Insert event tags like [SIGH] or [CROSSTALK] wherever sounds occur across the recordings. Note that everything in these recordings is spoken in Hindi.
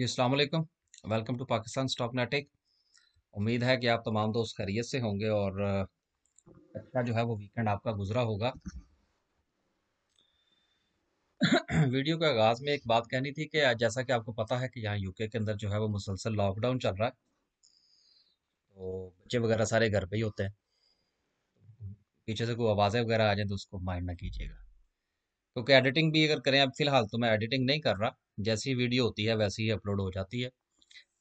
जी अलैक्म वेलकम टू पाकिस्तान स्टॉक नेटेक उम्मीद है कि आप तमाम दोस्त खैरियत से होंगे और अच्छा जो है वो वीकेंड आपका गुजरा होगा [CLEARS THROAT] वीडियो के आगाज़ में एक बात कहनी थी कि जैसा कि आपको पता है कि यहाँ यूके के अंदर जो है वो मुसलसल लॉकडाउन चल रहा है तो बच्चे वगैरह सारे घर पे ही होते हैं पीछे से कोई आवाज़ें वगैरह आ जाए तो उसको माइंड ना कीजिएगा क्योंकि एडिटिंग भी अगर करें अब फ़िलहाल तो मैं एडिटिंग नहीं कर रहा जैसी वीडियो होती है वैसी ही अपलोड हो जाती है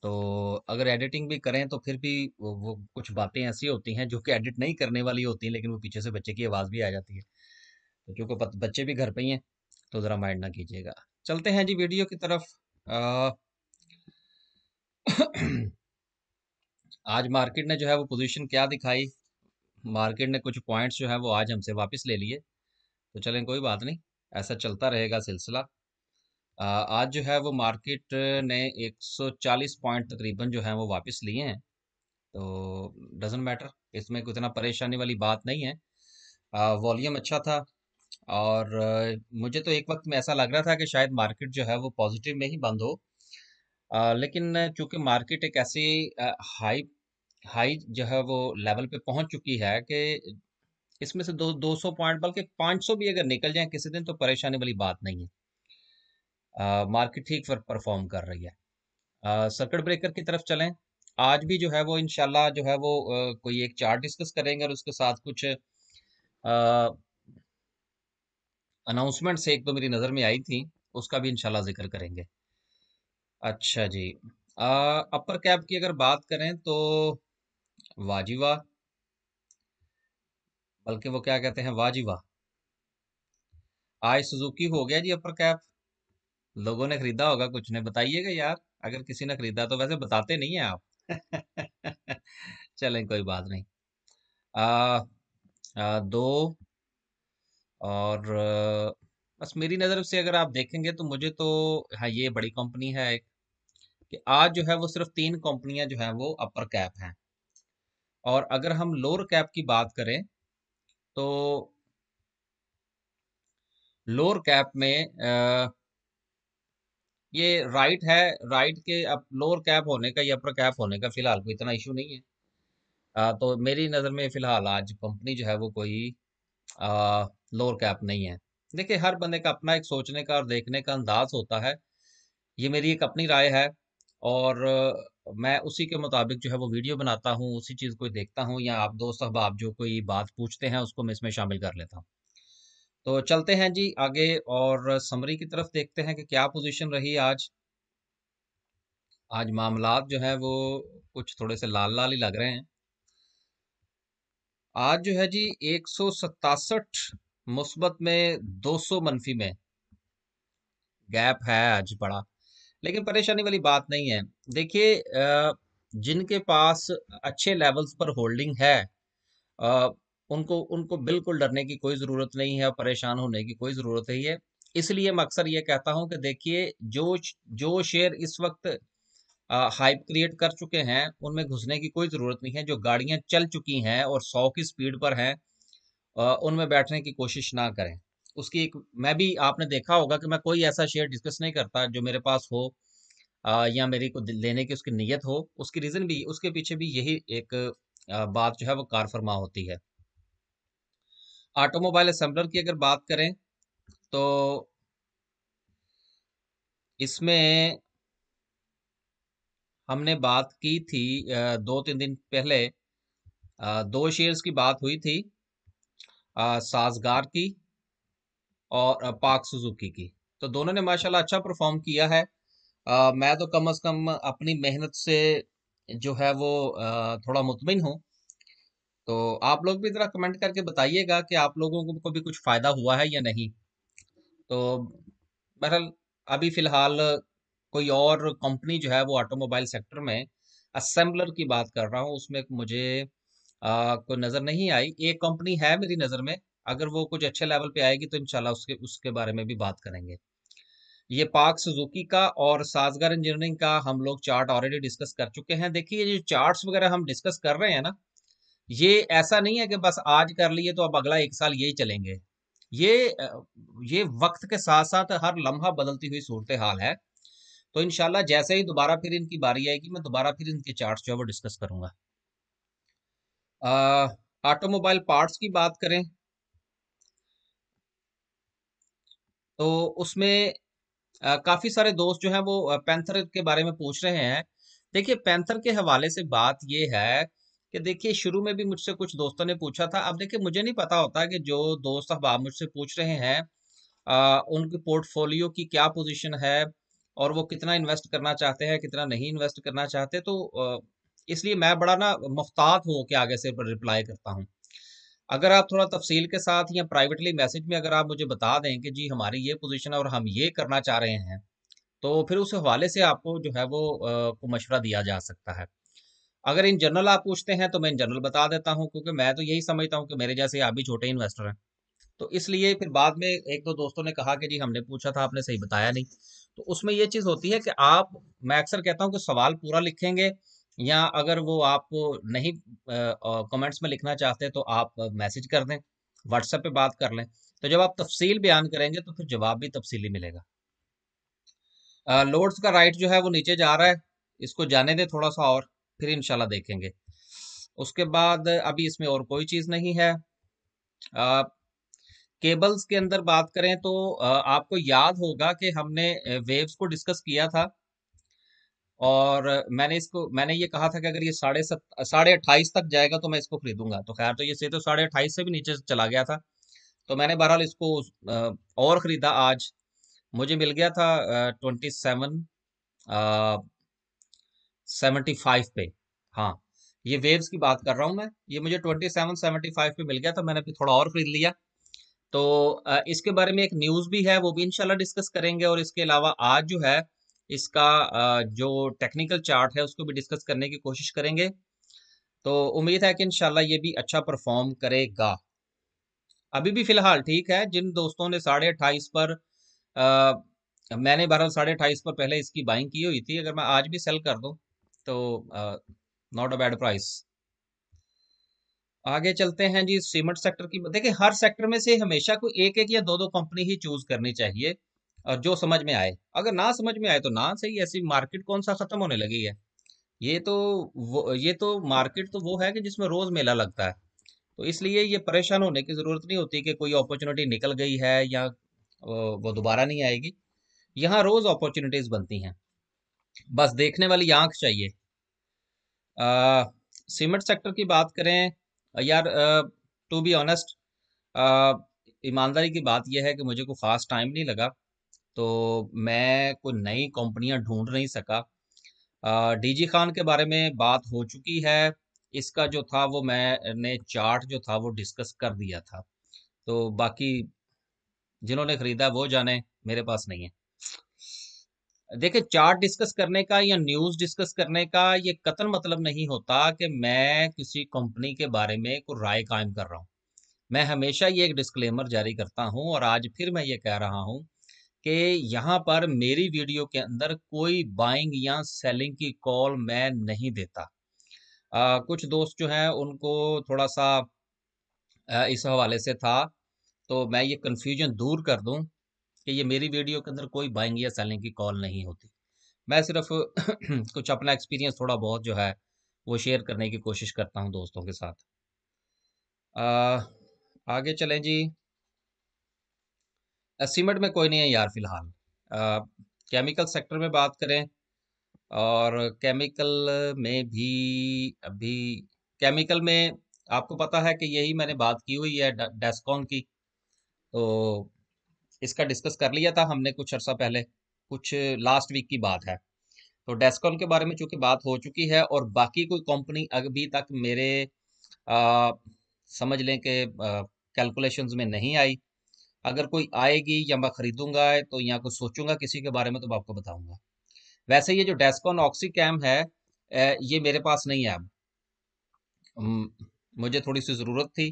तो अगर एडिटिंग भी करें तो फिर भी वो, वो कुछ बातें ऐसी होती हैं जो कि एडिट नहीं करने वाली होती हैं लेकिन वो पीछे से बच्चे की आवाज़ भी आ जाती है तो क्योंकि बच्चे भी घर पर ही हैं तो ज़रा माइंड ना कीजिएगा चलते हैं जी वीडियो की तरफ आ, [CLEARS THROAT] आज मार्केट ने जो है वो पोजीशन क्या दिखाई मार्केट ने कुछ पॉइंट्स जो है वो आज हमसे वापस ले लिए तो चलें कोई बात नहीं ऐसा चलता रहेगा सिलसिला आज जो है वो मार्केट ने 140 पॉइंट तकरीबन जो है वो वापस लिए हैं तो डजेंट मैटर इसमें कोई इतना परेशानी वाली बात नहीं है वॉल्यूम अच्छा था और मुझे तो एक वक्त में ऐसा लग रहा था कि शायद मार्केट जो है वो पॉजिटिव में ही बंद हो आ, लेकिन चूंकि मार्केट एक ऐसी हाई हाई जो है वो लेवल पे पहुंच चुकी है कि इसमें से दो दो सौ पॉइंट बल्कि पाँच सौ भी अगर निकल जाए किसी दिन तो परेशानी वाली बात नहीं है मार्केट ठीक परफॉर्म कर रही है सर्किट ब्रेकर की तरफ चलें आज भी जो है वो इनशाला जो है वो कोई एक चार्ट डिस्कस करेंगे और उसके साथ कुछ से एक तो मेरी नज़र में आई थी उसका भी इनशाला जिक्र करेंगे अच्छा जी आ, अपर कैप की अगर बात करें तो वाजिवा बल्कि वो क्या कहते हैं वाजिवा आज सुजुकी हो गया जी अपर कैप लोगों ने खरीदा होगा कुछ ने बताइएगा यार अगर किसी ने खरीदा तो वैसे बताते नहीं हैं आप [LAUGHS] चलें कोई बात नहीं आ, आ, दो और बस मेरी नज़र से अगर आप देखेंगे तो मुझे तो हाँ ये बड़ी कंपनी है एक कि आज जो है वो सिर्फ तीन कंपनियां जो हैं वो अपर कैप हैं और अगर हम लोअर कैप की बात करें तो लोअर कैप में आ, ये राइट है राइट के अब लोअर कैप होने का या अपर कैप होने का फिलहाल कोई इतना इशू नहीं है आ, तो मेरी नज़र में फ़िलहाल आज कंपनी जो है वो कोई लोअर कैप नहीं है देखिए हर बंदे का अपना एक सोचने का और देखने का अंदाज होता है ये मेरी एक अपनी राय है और मैं उसी के मुताबिक जो है वो वीडियो बनाता हूँ उसी चीज़ को देखता हूँ या आप दोस्त अहबाब जो कोई बात पूछते हैं उसको मैं इसमें शामिल कर लेता हूँ तो चलते हैं जी आगे और समरी की तरफ देखते हैं कि क्या पोजीशन रही आज आज मामला जो है वो कुछ थोड़े से लाल लाल ही लग रहे हैं आज जो है जी एक सौ सतासठ मुस्बत में दो सौ मनफी में गैप है आज बड़ा लेकिन परेशानी वाली बात नहीं है देखिए जिनके पास अच्छे लेवल्स पर होल्डिंग है उनको उनको बिल्कुल डरने की कोई ज़रूरत नहीं है और परेशान होने की कोई ज़रूरत नहीं है इसलिए मैं अक्सर ये कहता हूं कि देखिए जो जो शेयर इस वक्त हाइप क्रिएट कर चुके हैं उनमें घुसने की कोई ज़रूरत नहीं है जो गाड़ियां चल चुकी हैं और सौ की स्पीड पर हैं उनमें बैठने की कोशिश ना करें उसकी एक मैं भी आपने देखा होगा कि मैं कोई ऐसा शेयर डिस्कस नहीं करता जो मेरे पास हो आ, या मेरी को लेने की उसकी नीयत हो उसकी रीज़न भी उसके पीछे भी यही एक आ, बात जो है वो कार फरमा होती है ऑटोमोबाइल असेंबलर की अगर बात करें तो इसमें हमने बात की थी दो तीन दिन पहले दो शेयर्स की बात हुई थी साजगार की और पाक सुजुकी की तो दोनों ने माशाल्लाह अच्छा परफॉर्म किया है मैं तो कम से कम अपनी मेहनत से जो है वो थोड़ा मुतमिन हूँ तो आप लोग भी ज़रा कमेंट करके बताइएगा कि आप लोगों को भी कुछ फ़ायदा हुआ है या नहीं तो बहरहाल अभी फ़िलहाल कोई और कंपनी जो है वो ऑटोमोबाइल सेक्टर में असेंबलर की बात कर रहा हूँ उसमें मुझे कोई नज़र नहीं आई एक कंपनी है मेरी नज़र में अगर वो कुछ अच्छे लेवल पे आएगी तो इनशाला उसके उसके बारे में भी बात करेंगे ये पार्क सुजुकी का और साजगार इंजीनियरिंग का हम लोग चार्ट ऑलरेडी डिस्कस कर चुके हैं देखिए ये जो चार्ट्स वगैरह हम डिस्कस कर रहे हैं ना ये ऐसा नहीं है कि बस आज कर लिए तो अब अगला एक साल यही चलेंगे ये ये वक्त के साथ साथ हर लम्हा बदलती हुई सूरत हाल है तो इनशाला जैसे ही दोबारा फिर इनकी बारी आएगी मैं दोबारा फिर इनके चार्ट जो है वो डिस्कस करूंगा ऑटोमोबाइल पार्ट्स की बात करें तो उसमें काफ़ी सारे दोस्त जो हैं वो पैंथर के बारे में पूछ रहे हैं देखिए पैंथर के हवाले से बात ये है कि देखिए शुरू में भी मुझसे कुछ दोस्तों ने पूछा था अब देखिए मुझे नहीं पता होता कि जो दोस्त अब आप मुझसे पूछ रहे हैं आ, उनकी पोर्टफोलियो की क्या पोजीशन है और वो कितना इन्वेस्ट करना चाहते हैं कितना नहीं इन्वेस्ट करना चाहते तो इसलिए मैं बड़ा ना मुफ्तात हो के आगे से रिप्लाई करता हूँ अगर आप थोड़ा तफसील के साथ या प्राइवेटली मैसेज में अगर आप मुझे बता दें कि जी हमारी ये पोजीशन है और हम ये करना चाह रहे हैं तो फिर उस हवाले से आपको जो है वो को मशवरा दिया जा सकता है अगर इन जनरल आप पूछते हैं तो मैं इन जनरल बता देता हूँ क्योंकि मैं तो यही समझता हूँ कि मेरे जैसे आप भी छोटे इन्वेस्टर हैं तो इसलिए फिर बाद में एक दो दोस्तों ने कहा कि जी हमने पूछा था आपने सही बताया नहीं तो उसमें ये चीज़ होती है कि आप मैं अक्सर कहता हूँ कि सवाल पूरा लिखेंगे या अगर वो आप नहीं कमेंट्स में लिखना चाहते तो आप मैसेज कर दें व्हाट्सएप पे बात कर लें तो जब आप तफसील बयान करेंगे तो फिर जवाब भी तफसीली मिलेगा लोड्स का राइट जो है वो नीचे जा रहा है इसको जाने दें थोड़ा सा और फिर इनशाला देखेंगे उसके बाद अभी इसमें और कोई चीज़ नहीं है आ, केबल्स के अंदर बात करें तो आपको याद होगा कि हमने वेव्स को डिस्कस किया था और मैंने इसको मैंने ये कहा था कि अगर ये साढ़े सत साढ़े अट्ठाईस तक जाएगा तो मैं इसको खरीदूंगा तो खैर तो ये से तो साढ़े अट्ठाईस से भी नीचे चला गया था तो मैंने बहरहाल इसको और ख़रीदा आज मुझे मिल गया था ट्वेंटी सेवन सेवेंटी फाइव पे हाँ ये वेव्स की बात कर रहा हूँ मैं ये मुझे ट्वेंटी सेवन सेवेंटी फाइव पे मिल गया तो मैंने अभी थोड़ा और खरीद लिया तो इसके बारे में एक न्यूज़ भी है वो भी इंशाल्लाह डिस्कस करेंगे और इसके अलावा आज जो है इसका जो टेक्निकल चार्ट है उसको भी डिस्कस करने की कोशिश करेंगे तो उम्मीद है कि इंशाल्लाह ये भी अच्छा परफॉर्म करेगा अभी भी फ़िलहाल ठीक है जिन दोस्तों ने साढ़े अट्ठाईस पर आ, मैंने बहरहाल साढ़े अट्ठाईस पर पहले इसकी बाइंग की हुई थी अगर मैं आज भी सेल कर दूँ तो नॉट अ बैड प्राइस आगे चलते हैं जी सीमेंट सेक्टर की देखिए हर सेक्टर में से हमेशा कोई एक एक या दो दो कंपनी ही चूज करनी चाहिए और जो समझ में आए अगर ना समझ में आए तो ना सही ऐसी मार्केट कौन सा खत्म होने लगी है ये तो वो ये तो मार्केट तो वो है कि जिसमें रोज मेला लगता है तो इसलिए ये परेशान होने की जरूरत नहीं होती कि कोई अपॉर्चुनिटी निकल गई है या वो दोबारा नहीं आएगी यहाँ रोज अपॉर्चुनिटीज बनती हैं बस देखने वाली आंख चाहिए सीमेंट सेक्टर की बात करें यार टू बी ऑनेस्ट ईमानदारी की बात यह है कि मुझे को ख़ास टाइम नहीं लगा तो मैं कोई नई कंपनियां ढूंढ नहीं सका डीजी खान के बारे में बात हो चुकी है इसका जो था वो मैंने चार्ट जो था वो डिस्कस कर दिया था तो बाकी जिन्होंने ख़रीदा वो जाने मेरे पास नहीं है देखिए चार्ट डिस्कस करने का या न्यूज़ डिस्कस करने का ये कतल मतलब नहीं होता कि मैं किसी कंपनी के बारे में कोई राय कायम कर रहा हूँ मैं हमेशा ये एक डिस्क्लेमर जारी करता हूँ और आज फिर मैं ये कह रहा हूँ कि यहाँ पर मेरी वीडियो के अंदर कोई बाइंग या सेलिंग की कॉल मैं नहीं देता आ, कुछ दोस्त जो हैं उनको थोड़ा सा आ, इस हवाले से था तो मैं ये कन्फ्यूजन दूर कर दूँ कि ये मेरी वीडियो के अंदर कोई बाइंग या सेलिंग की कॉल नहीं होती मैं सिर्फ [CLEARS THROAT] कुछ अपना एक्सपीरियंस थोड़ा बहुत जो है वो शेयर करने की कोशिश करता हूँ दोस्तों के साथ आ, आगे चलें जी सीमेंट में कोई नहीं है यार फिलहाल केमिकल सेक्टर में बात करें और केमिकल में भी अभी केमिकल में आपको पता है कि यही मैंने बात की हुई है डेस्कॉन की तो इसका डिस्कस कर लिया था हमने कुछ अर्सा पहले कुछ लास्ट वीक की बात है तो डेस्कॉन के बारे में चूंकि बात हो चुकी है और बाकी कोई कंपनी अभी तक मेरे आ, समझ लें कि कैलकुलेशन में नहीं आई अगर कोई आएगी या मैं ख़रीदूंगा तो या कुछ सोचूंगा किसी के बारे में तो मैं आपको बताऊंगा वैसे ये जो डेस्कॉन ऑक्सी कैम है ये मेरे पास नहीं है अब मुझे थोड़ी सी ज़रूरत थी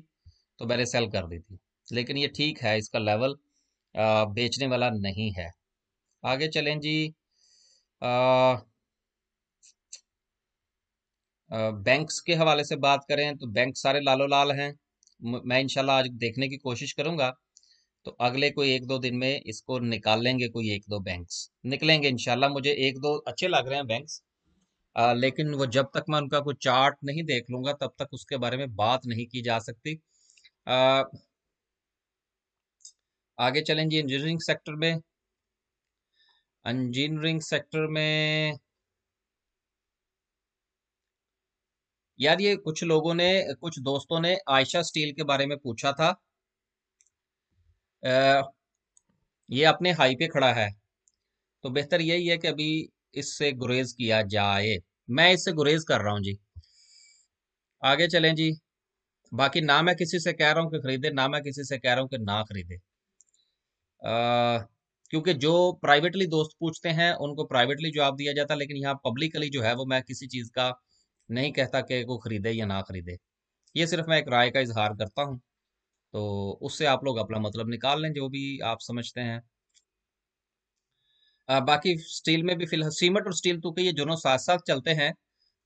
तो मैंने सेल कर दी थी लेकिन ये ठीक है इसका लेवल बेचने वाला नहीं है आगे चलें जी बैंक्स के हवाले से बात करें तो बैंक सारे लालो लाल हैं मैं इंशाल्लाह आज देखने की कोशिश करूंगा तो अगले कोई एक दो दिन में इसको निकाल लेंगे कोई एक दो बैंक्स निकलेंगे इंशाल्लाह मुझे एक दो अच्छे लग रहे हैं बैंक्स आ, लेकिन वो जब तक मैं उनका कोई चार्ट नहीं देख लूंगा तब तक उसके बारे में बात नहीं की जा सकती आ, आगे चलें जी इंजीनियरिंग सेक्टर में इंजीनियरिंग सेक्टर में यार ये कुछ लोगों ने कुछ दोस्तों ने आयशा स्टील के बारे में पूछा था आ, ये अपने हाई पे खड़ा है तो बेहतर यही है कि अभी इससे गुरेज किया जाए मैं इससे गुरेज कर रहा हूं जी आगे चलें जी बाकी ना मैं किसी से कह रहा हूं कि खरीदे ना मैं किसी से कह रहा हूं कि ना खरीदे क्योंकि जो प्राइवेटली दोस्त पूछते हैं उनको प्राइवेटली जवाब दिया जाता है लेकिन यहाँ पब्लिकली जो है वो मैं किसी चीज़ का नहीं कहता कि वो ख़रीदे या ना ख़रीदे ये सिर्फ मैं एक राय का इजहार करता हूँ तो उससे आप लोग अपना मतलब निकाल लें जो भी आप समझते हैं आ, बाकी स्टील में भी फिलहाल सीमेंट और स्टील तो के ये दोनों साथ साथ चलते हैं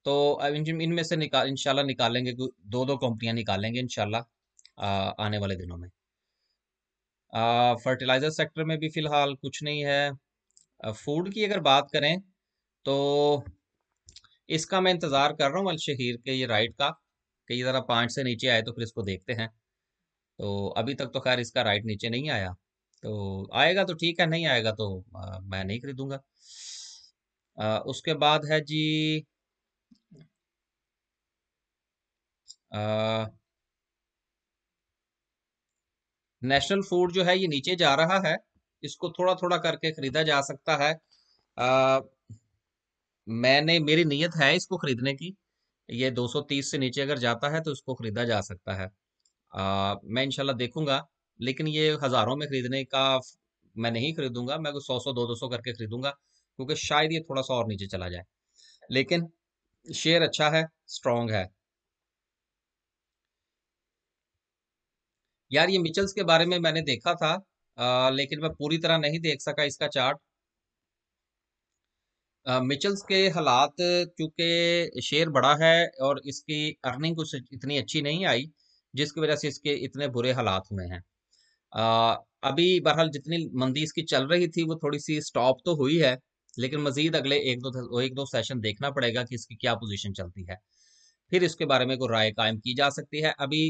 तो इनमें से निकाल इनशाला निकालेंगे दो दो कंपनियां निकालेंगे इनशाला आने वाले दिनों में फर्टिलाइज़र सेक्टर में भी फ़िलहाल कुछ नहीं है फूड की अगर बात करें तो इसका मैं इंतज़ार कर रहा हूँ अल शहीर के ये राइट का कई ज़रा पाँच से नीचे आए तो फिर इसको देखते हैं तो अभी तक तो खैर इसका राइट नीचे नहीं आया तो आएगा तो ठीक है नहीं आएगा तो आ, मैं नहीं खरीदूंगा उसके बाद है जी आ, नेशनल फूड जो है ये नीचे जा रहा है इसको थोड़ा थोड़ा करके खरीदा जा सकता है आ, मैंने मेरी नीयत है इसको खरीदने की ये 230 से नीचे अगर जाता है तो इसको खरीदा जा सकता है आ, मैं इनशाला देखूंगा लेकिन ये हज़ारों में खरीदने का मैं नहीं खरीदूंगा मैं सौ सौ दो दो सौ करके खरीदूंगा क्योंकि शायद ये थोड़ा सा और नीचे चला जाए लेकिन शेयर अच्छा है स्ट्रॉन्ग है यार ये मिचल्स के बारे में मैंने देखा था आ, लेकिन मैं पूरी तरह नहीं देख सका इसका चार्ट मिचल्स के हालात चूंकि शेयर बड़ा है और इसकी अर्निंग कुछ इतनी अच्छी नहीं आई जिसकी वजह से इसके इतने बुरे हालात हुए हैं अभी बहरहाल जितनी मंदी इसकी चल रही थी वो थोड़ी सी स्टॉप तो हुई है लेकिन मजीद अगले एक दो एक दो सेशन देखना पड़ेगा कि इसकी क्या पोजीशन चलती है फिर इसके बारे में कोई राय कायम की जा सकती है अभी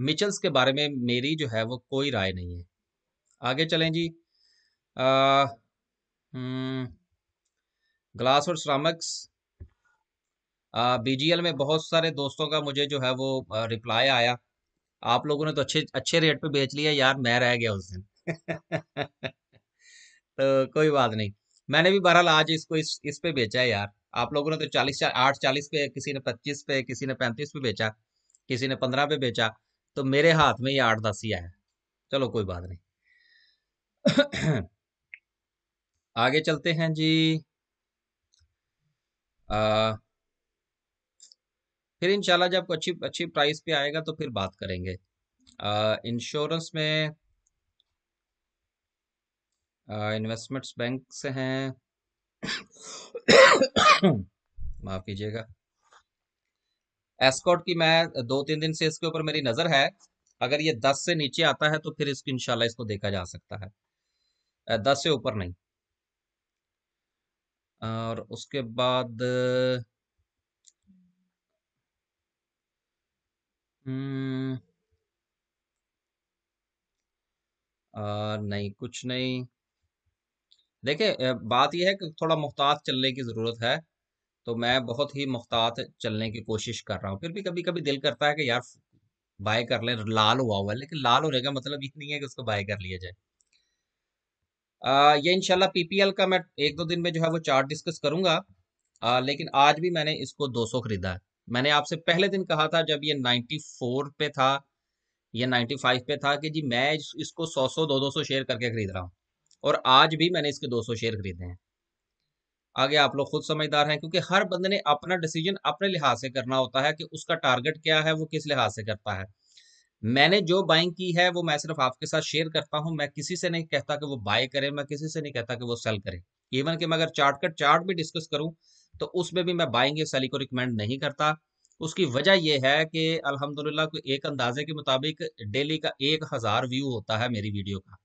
मिचल्स के बारे में मेरी जो है वो कोई राय नहीं है आगे चलें जी हम्म, ग्लास और श्रामक्स बीजीएल में बहुत सारे दोस्तों का मुझे जो है वो रिप्लाई आया आप लोगों ने तो अच्छे अच्छे रेट पे बेच लिया यार मैं रह गया उस दिन [LAUGHS] तो कोई बात नहीं मैंने भी बहरहाल आज इसको इस इस पे बेचा है यार आप लोगों ने तो चालीस आठ चालीस पे किसी ने पच्चीस पे किसी ने पैंतीस पे बेचा किसी ने पंद्रह पे बेचा तो मेरे हाथ में ये आठ दस ही आया चलो कोई बात नहीं [CLEARS THROAT] आगे चलते हैं जी आ, फिर इंशाल्लाह जब अच्छी अच्छी प्राइस पे आएगा तो फिर बात करेंगे इंश्योरेंस में इन्वेस्टमेंट्स बैंक से हैं [COUGHS] माफ़ कीजिएगा एस्कॉट की मैं दो तीन दिन से इसके ऊपर मेरी नज़र है अगर ये दस से नीचे आता है तो फिर इसको इनशाला इसको देखा जा सकता है दस से ऊपर नहीं और उसके बाद आ, हम्म, नहीं कुछ नहीं देखिए बात यह है कि थोड़ा मुहतात चलने की ज़रूरत है तो मैं बहुत ही मुख्तात चलने की कोशिश कर रहा हूँ फिर भी कभी कभी दिल करता है कि यार बाय कर लें लाल हुआ हुआ है लेकिन लाल होने का मतलब ये नहीं है कि उसको बाय कर लिया जाए आ, ये इनशाला पीपीएल का मैं एक दो दिन में जो है वो चार्ट डिस्कस करूंगा आ, लेकिन आज भी मैंने इसको 200 खरीदा है मैंने आपसे पहले दिन कहा था जब ये 94 पे था ये 95 पे था कि जी मैं इसको 100 100 200 शेयर करके खरीद रहा हूँ और आज भी मैंने इसके 200 शेयर खरीदे हैं आगे आप लोग खुद समझदार हैं क्योंकि हर बंदे ने अपना डिसीजन अपने लिहाज से करना होता है कि उसका टारगेट क्या है वो किस लिहाज से करता है मैंने जो बाइंग की है वो मैं सिर्फ आपके साथ शेयर करता हूं मैं किसी से नहीं कहता कि वो बाय करे मैं किसी से नहीं कहता कि वो सेल करे इवन कि मैं अगर चार्ट का चार्ट भी डिस्कस करूं तो उसमें भी मैं बाइंग या सेलिंग को रिकमेंड नहीं करता उसकी वजह यह है कि अल्हम्दुलिल्लाह को एक अंदाजे के मुताबिक डेली का एक हज़ार व्यू होता है मेरी वीडियो का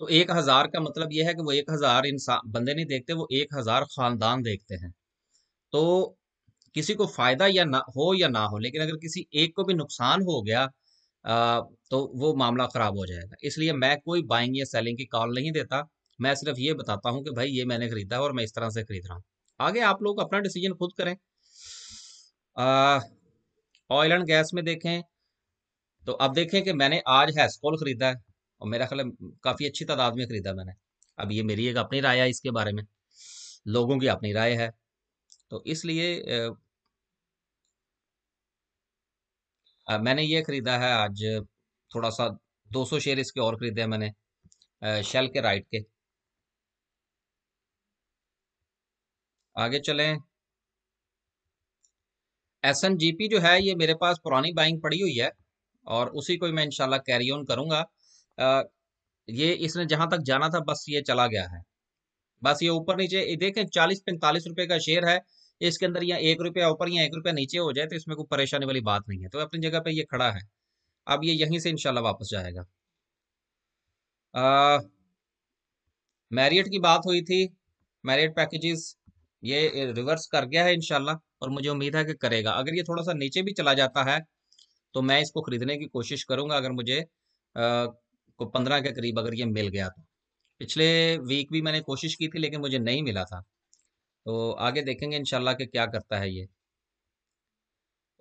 तो एक हज़ार का मतलब यह है कि वो एक हज़ार इंसान बंदे नहीं देखते वो एक हज़ार ख़ानदान देखते हैं तो किसी को फ़ायदा या ना हो या ना हो लेकिन अगर किसी एक को भी नुकसान हो गया आ, तो वो मामला ख़राब हो जाएगा इसलिए मैं कोई बाइंग या सेलिंग की कॉल नहीं देता मैं सिर्फ ये बताता हूँ कि भाई ये मैंने ख़रीदा है और मैं इस तरह से ख़रीद रहा हूँ आगे आप लोग अपना डिसीजन खुद करें ऑयल एंड गैस में देखें तो अब देखें कि मैंने आज हैस्कोल ख़रीदा है और मेरा ख्याल काफ़ी अच्छी तादाद में ख़रीदा मैंने अब ये मेरी एक अपनी राय है इसके बारे में लोगों की अपनी राय है तो इसलिए मैंने ये ख़रीदा है आज थोड़ा सा 200 शेयर इसके और ख़रीदे हैं मैंने शेल के राइट के आगे चलें एस एन जी पी जो है ये मेरे पास पुरानी बाइंग पड़ी हुई है और उसी को मैं इंशाल्लाह कैरी ऑन करूंगा ये इसने जहां तक जाना था बस ये चला गया है बस ये ऊपर नीचे देखें चालीस पैंतालीस रुपए का शेयर है इसके अंदर या एक रुपया ऊपर या एक रुपया नीचे हो जाए तो इसमें कोई परेशानी वाली बात नहीं है तो अपनी जगह पे ये खड़ा है अब ये यहीं से इनशाला वापस जाएगा मैरियट की बात हुई थी मैरियट पैकेजेस ये रिवर्स कर गया है इनशाला और मुझे उम्मीद है कि करेगा अगर ये थोड़ा सा नीचे भी चला जाता है तो मैं इसको खरीदने की कोशिश करूंगा अगर मुझे आ, को पंद्रह के करीब अगर ये मिल गया तो पिछले वीक भी मैंने कोशिश की थी लेकिन मुझे नहीं मिला था तो आगे देखेंगे इनशाला कि क्या करता है ये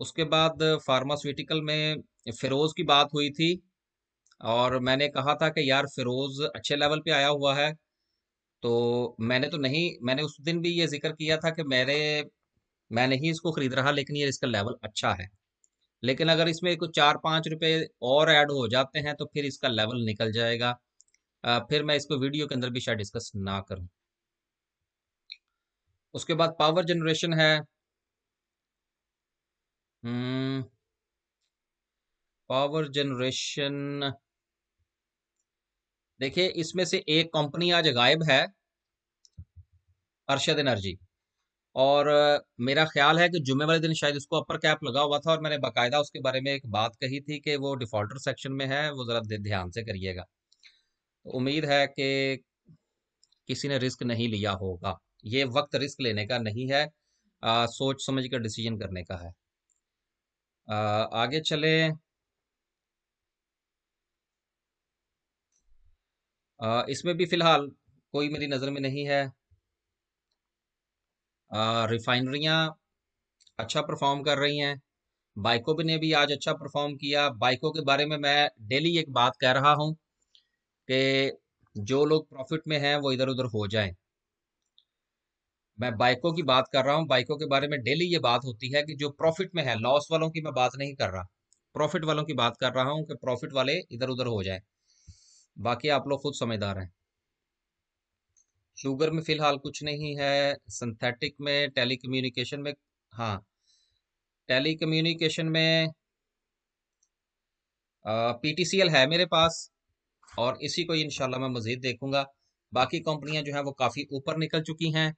उसके बाद फार्मास्यूटिकल में फ़िरोज़ की बात हुई थी और मैंने कहा था कि यार फ़िरोज़ अच्छे लेवल पे आया हुआ है तो मैंने तो नहीं मैंने उस दिन भी ये जिक्र किया था कि मेरे मैं नहीं इसको ख़रीद रहा लेकिन ये इसका लेवल अच्छा है लेकिन अगर इसमें कुछ चार पाँच रुपये और ऐड हो जाते हैं तो फिर इसका लेवल निकल जाएगा फिर मैं इसको वीडियो के अंदर भी शायद डिस्कस ना करूं उसके बाद पावर जनरेशन है हम्म, पावर जनरेशन देखिए इसमें से एक कंपनी आज गायब है अर्शद एनर्जी और मेरा ख्याल है कि जुमे वाले दिन शायद इसको अपर कैप लगा हुआ था और मैंने बाकायदा उसके बारे में एक बात कही थी कि वो डिफ़ॉल्टर सेक्शन में है वो ज़रा ध्यान से करिएगा तो उम्मीद है कि किसी ने रिस्क नहीं लिया होगा ये वक्त रिस्क लेने का नहीं है आ, सोच समझ कर डिसीजन करने का है आ, आगे चले आ, इसमें भी फ़िलहाल कोई मेरी नज़र में नहीं है रिफाइनरियाँ अच्छा परफॉर्म कर रही हैं बाइको भी ने भी आज अच्छा परफॉर्म किया बाइकों के बारे में मैं डेली एक बात कह रहा हूँ कि जो लोग प्रॉफिट में हैं वो इधर उधर हो जाएं मैं बाइकों की बात कर रहा हूँ बाइकों के बारे में डेली ये बात होती है कि जो प्रॉफिट में है लॉस वालों की मैं बात नहीं कर रहा प्रॉफिट वालों की बात कर रहा हूँ कि प्रॉफिट वाले इधर उधर हो जाए बाकी आप लोग खुद समझदार हैं शुगर में फ़िलहाल कुछ नहीं है सिंथेटिक में टेली कम्युनिकेशन में हाँ टेली कम्युनिकेशन में पी टी सी एल है मेरे पास और इसी को इनशाला मैं मज़ीद देखूंगा बाकी कंपनियां जो हैं वो काफ़ी ऊपर निकल चुकी हैं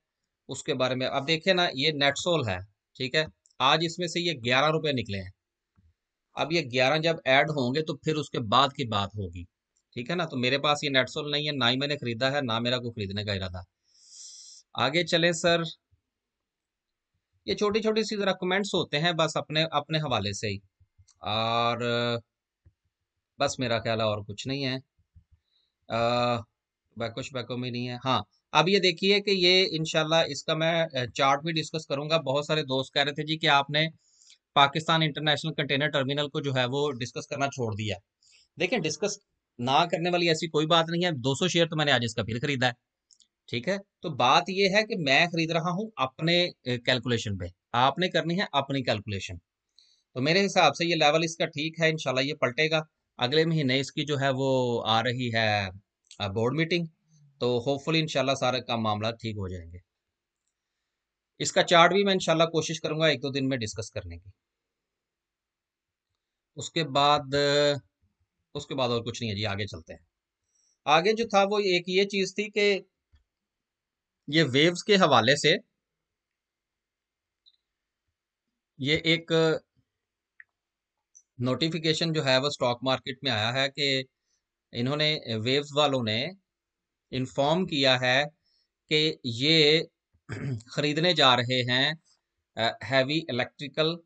उसके बारे में अब देखिए ना ये नेटसोल है ठीक है आज इसमें से ये ग्यारह रुपये निकले हैं अब ये ग्यारह जब ऐड होंगे तो फिर उसके बाद की बात होगी ठीक है ना तो मेरे पास ये नेटसोल नहीं है ना ही मैंने खरीदा है ना मेरा को खरीदने का इरादा आगे चले सर ये छोटी छोटी सी जरा कमेंट्स होते हैं बस अपने अपने हवाले से ही और बस मेरा ख्याल है और कुछ नहीं है बैको में नहीं है हाँ अब ये देखिए कि ये इनशाला इसका मैं चार्ट भी डिस्कस करूंगा बहुत सारे दोस्त कह रहे थे जी कि आपने पाकिस्तान इंटरनेशनल कंटेनर टर्मिनल को जो है वो डिस्कस करना छोड़ दिया देखें डिस्कस ना करने वाली ऐसी कोई बात नहीं है 200 शेयर तो मैंने आज इसका फिर खरीदा है ठीक है तो बात यह है कि मैं खरीद रहा हूं अपने कैलकुलेशन पे आपने करनी है अपनी कैलकुलेशन तो मेरे हिसाब से ये लेवल इसका ठीक है इनशाला ये पलटेगा अगले महीने इसकी जो है वो आ रही है बोर्ड मीटिंग तो होपफुली इनशाला सारे का मामला ठीक हो जाएंगे इसका चार्ट भी मैं इनशाला कोशिश करूंगा एक दो दिन में डिस्कस करने की उसके बाद उसके बाद और कुछ नहीं है जी आगे चलते हैं आगे जो था वो एक ये चीज थी कि ये वेव्स के हवाले से ये एक नोटिफिकेशन जो है वो स्टॉक मार्केट में आया है कि इन्होंने वेव्स वालों ने इन्फॉर्म किया है कि ये [CLEARS THROAT] खरीदने जा रहे हैं हैवी इलेक्ट्रिकल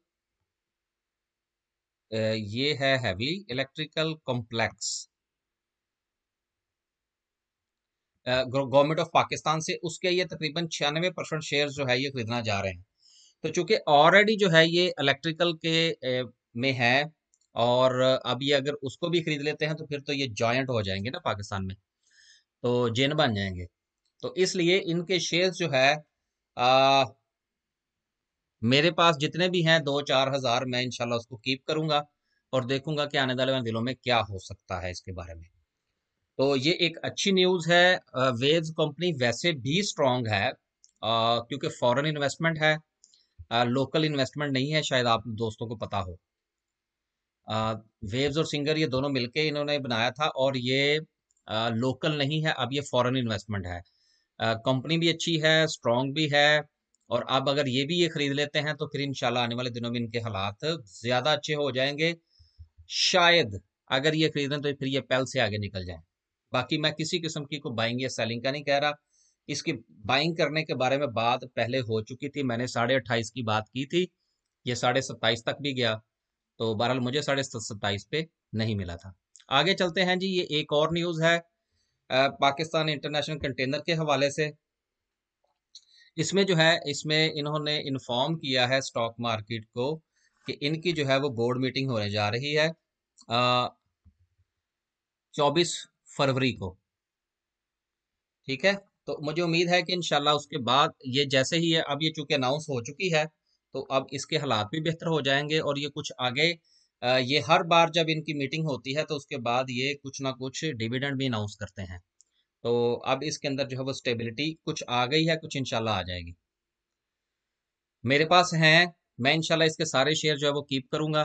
ये है heavy electrical complex government of Pakistan से उसके ये तकरीबन छियानवे परसेंट शेयर जो है ये खरीदना जा रहे हैं तो चूंकि ऑलरेडी जो है ये इलेक्ट्रिकल के में है और अब ये अगर उसको भी खरीद लेते हैं तो फिर तो ये जॉइंट हो जाएंगे ना पाकिस्तान में तो जिन बन जाएंगे तो इसलिए इनके शेयर जो है आ, मेरे पास जितने भी हैं दो चार हज़ार मैं इनशाला उसको कीप करूँगा और देखूंगा कि आने वाले दिनों में क्या हो सकता है इसके बारे में तो ये एक अच्छी न्यूज़ है वेव्स कंपनी वैसे भी स्ट्रांग है क्योंकि फॉरेन इन्वेस्टमेंट है आ, लोकल इन्वेस्टमेंट नहीं है शायद आप दोस्तों को पता हो आ, वेव्स और सिंगर ये दोनों मिलके इन्होंने बनाया था और ये आ, लोकल नहीं है अब ये फॉरेन इन्वेस्टमेंट है कंपनी भी अच्छी है स्ट्रांग भी है और अब अगर ये भी ये खरीद लेते हैं तो फिर इंशाल्लाह आने वाले दिनों में इनके हालात ज़्यादा अच्छे हो जाएंगे शायद अगर ये खरीदें तो फिर ये पैल से आगे निकल जाए बाकी मैं किसी किस्म की को बाइंग या सेलिंग का नहीं कह रहा इसकी बाइंग करने के बारे में बात पहले हो चुकी थी मैंने साढ़े अट्ठाईस की बात की थी ये साढ़े सत्ताईस तक भी गया तो बहरहाल मुझे साढ़े सत्ताईस पे नहीं मिला था आगे चलते हैं जी ये एक और न्यूज़ है पाकिस्तान इंटरनेशनल कंटेनर के हवाले से इसमें जो है इसमें इन्होंने इन्फॉर्म किया है स्टॉक मार्केट को कि इनकी जो है वो बोर्ड मीटिंग होने जा रही है चौबीस फरवरी को ठीक है तो मुझे उम्मीद है कि इनशाला उसके बाद ये जैसे ही है अब ये चूंकि अनाउंस हो चुकी है तो अब इसके हालात भी बेहतर हो जाएंगे और ये कुछ आगे ये हर बार जब इनकी मीटिंग होती है तो उसके बाद ये कुछ ना कुछ डिविडेंड भी अनाउंस करते हैं तो अब इसके अंदर जो है वो स्टेबिलिटी कुछ आ गई है कुछ इंशाल्लाह आ जाएगी मेरे पास हैं मैं इंशाल्लाह इसके सारे शेयर जो है वो कीप करूंगा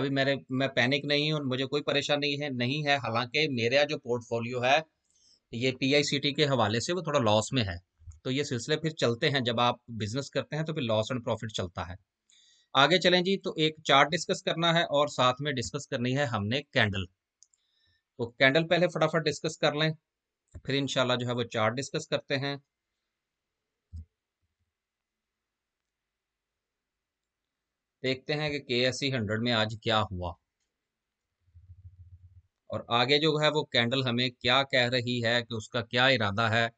अभी मेरे मैं पैनिक नहीं हूँ मुझे कोई परेशानी है नहीं है हालांकि मेरा जो पोर्टफोलियो है ये पी के हवाले से वो थोड़ा लॉस में है तो ये सिलसिले फिर चलते हैं जब आप बिजनेस करते हैं तो फिर लॉस एंड प्रॉफिट चलता है आगे चलें जी तो एक चार्ट डिस्कस करना है और साथ में डिस्कस करनी है हमने कैंडल तो कैंडल पहले फटाफट डिस्कस कर लें फिर इनशाला जो है वो चार्ट डिस्कस करते हैं देखते हैं कि के एस सी हंड्रेड में आज क्या हुआ और आगे जो है वो कैंडल हमें क्या कह रही है कि उसका क्या इरादा है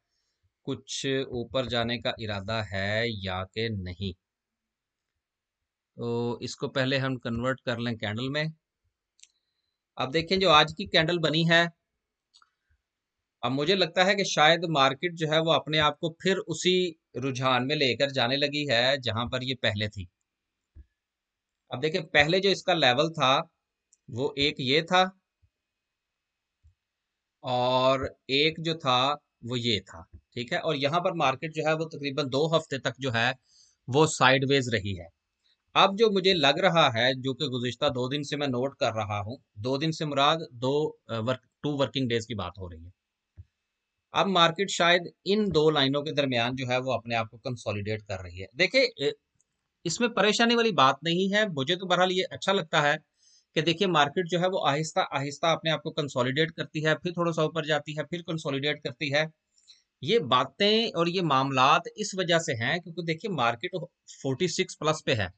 कुछ ऊपर जाने का इरादा है या के नहीं तो इसको पहले हम कन्वर्ट कर लें कैंडल में अब देखें जो आज की कैंडल बनी है अब मुझे लगता है कि शायद मार्केट जो है वो अपने आप को फिर उसी रुझान में लेकर जाने लगी है जहां पर ये पहले थी अब देखिये पहले जो इसका लेवल था वो एक ये था और एक जो था वो ये था ठीक है और यहां पर मार्केट जो है वो तकरीबन दो हफ्ते तक जो है वो साइडवेज रही है अब जो मुझे लग रहा है जो कि गुजशत दो दिन से मैं नोट कर रहा हूं दो दिन से मुराद दो वर्क टू वर्किंग डेज की बात हो रही है अब मार्केट शायद इन दो लाइनों के दरमियान जो है वो अपने आप को कंसोलिडेट कर रही है देखिए इसमें परेशानी वाली बात नहीं है मुझे तो बहरहाल ये अच्छा लगता है कि देखिए मार्केट जो है वो आहिस्ता आहिस्ता अपने आप को कंसोलिडेट करती है फिर थोड़ा सा ऊपर जाती है फिर कंसोलिडेट करती है ये बातें और ये मामला इस वजह से हैं क्योंकि देखिए मार्केट 46 प्लस पे है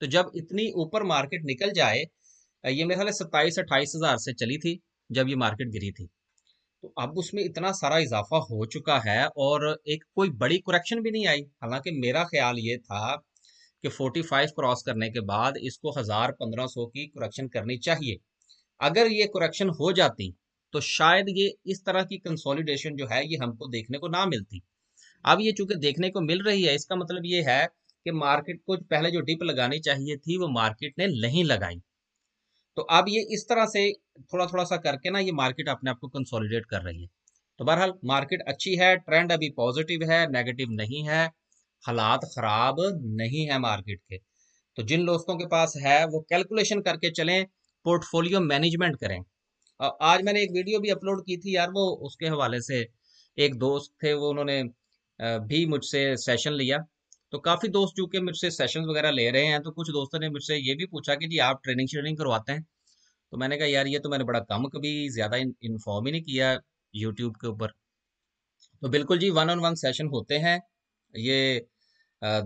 तो जब इतनी ऊपर मार्केट निकल जाए ये मेरे ख्याल सत्ताईस अट्ठाईस हज़ार से चली थी जब ये मार्केट गिरी थी तो अब उसमें इतना सारा इजाफा हो चुका है और एक कोई बड़ी करेक्शन भी नहीं आई हालांकि मेरा ख्याल ये था कि 45 क्रॉस करने के बाद इसको हज़ार पंद्रह सौ की करेक्शन करनी चाहिए अगर ये करेक्शन हो जाती तो शायद ये इस तरह की कंसोलिडेशन जो है ये हमको देखने को ना मिलती अब ये चूंकि देखने को मिल रही है इसका मतलब ये है कि मार्केट को पहले जो डिप लगानी चाहिए थी वो मार्केट ने नहीं लगाई तो अब ये इस तरह से थोड़ा थोड़ा सा करके ना ये मार्केट अपने आप को कंसोलिडेट कर रही है तो बहरहाल मार्केट अच्छी है ट्रेंड अभी पॉजिटिव है नेगेटिव नहीं है हालात खराब नहीं है मार्केट के तो जिन दोस्तों के पास है वो कैलकुलेशन करके चलें पोर्टफोलियो मैनेजमेंट करें आज मैंने एक वीडियो भी अपलोड की थी यार वो उसके हवाले से एक दोस्त थे वो उन्होंने भी मुझसे सेशन लिया तो काफ़ी दोस्त जो मेरे मुझसे सेशन वगैरह ले रहे हैं तो कुछ दोस्तों ने मुझसे ये भी पूछा कि जी आप ट्रेनिंग श्रेनिंग करवाते हैं तो मैंने कहा यार ये तो मैंने बड़ा कम कभी ज़्यादा इन्फॉर्म ही नहीं किया यूट्यूब के ऊपर तो बिल्कुल जी वन ऑन वन सेशन होते हैं ये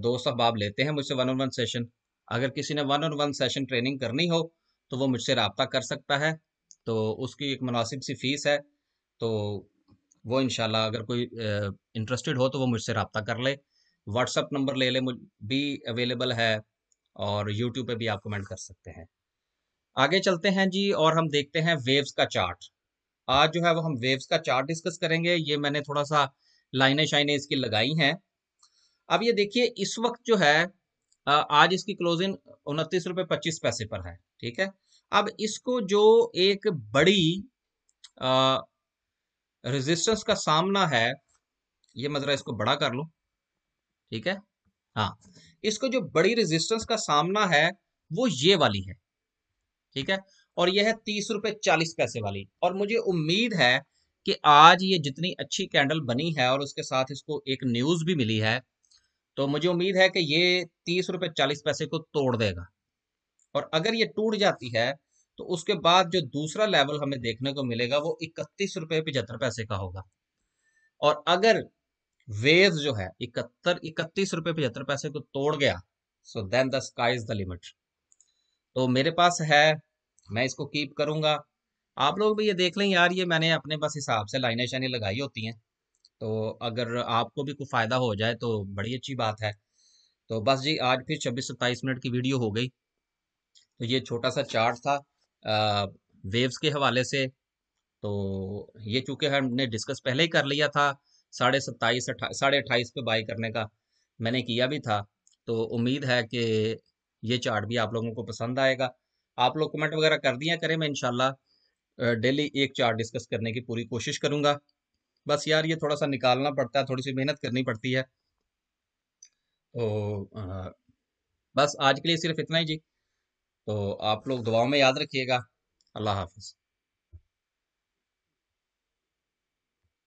दो अहबाब लेते हैं मुझसे वन ऑन वन सेशन अगर किसी ने one on one session training करनी हो तो वो मुझसे रबता कर सकता है तो उसकी एक मुनासिब सी फ़ीस है तो वो इनशाला अगर कोई इंटरेस्टेड हो तो वो मुझसे रबता कर ले व्हाट्सअप नंबर ले ले भी अवेलेबल है और यूट्यूब पे भी आप कमेंट कर सकते हैं आगे चलते हैं जी और हम देखते हैं वेव्स का चार्ट आज जो है वो हम वेव्स का चार्ट डिस्कस करेंगे ये मैंने थोड़ा सा लाइने शाइने इसकी लगाई हैं अब ये देखिए इस वक्त जो है आज इसकी क्लोजिंग उनतीस रुपये पच्चीस पैसे पर है ठीक है अब इसको जो एक बड़ी रेजिस्टेंस का सामना है ये मतलब इसको बड़ा कर लूँ ठीक है हाँ इसको जो बड़ी रेजिस्टेंस का सामना है वो ये वाली है ठीक है और यह है तीस रुपए चालीस पैसे वाली और मुझे उम्मीद है कि आज ये जितनी अच्छी कैंडल बनी है और उसके साथ इसको एक न्यूज़ भी मिली है तो मुझे उम्मीद है कि ये तीस रुपये चालीस पैसे को तोड़ देगा और अगर ये टूट जाती है तो उसके बाद जो दूसरा लेवल हमें देखने को मिलेगा वो इकतीस रुपये पचहत्तर पैसे का होगा और अगर वेज जो है इकहत्तर इकतीस रुपए पचहत्तर पैसे को तोड़ गया so then the sky is the limit तो मेरे पास है मैं इसको कीप करूंगा आप लोग भी ये देख लें यार ये मैंने अपने बस हिसाब से लाइनें शाइनें लगाई होती हैं तो अगर आपको भी कोई फ़ायदा हो जाए तो बड़ी अच्छी बात है तो बस जी आज फिर छब्बीस सत्ताईस मिनट की वीडियो हो गई तो ये छोटा सा चार्ट था आ, वेव्स के हवाले से तो ये चूँकि हमने डिस्कस पहले ही कर लिया था साढ़े सत्ताईस साढ़े अट्ठाईस पे बाई करने का मैंने किया भी था तो उम्मीद है कि ये चार्ट भी आप लोगों को पसंद आएगा आप लोग कमेंट वगैरह कर दिया करें मैं इनशाला डेली एक चार्ट डिस्कस करने की पूरी कोशिश करूंगा बस यार ये थोड़ा सा निकालना पड़ता है थोड़ी सी मेहनत करनी पड़ती है तो आ, बस आज के लिए सिर्फ इतना ही जी तो आप लोग दुआओं में याद रखिएगा अल्लाह हाफिज़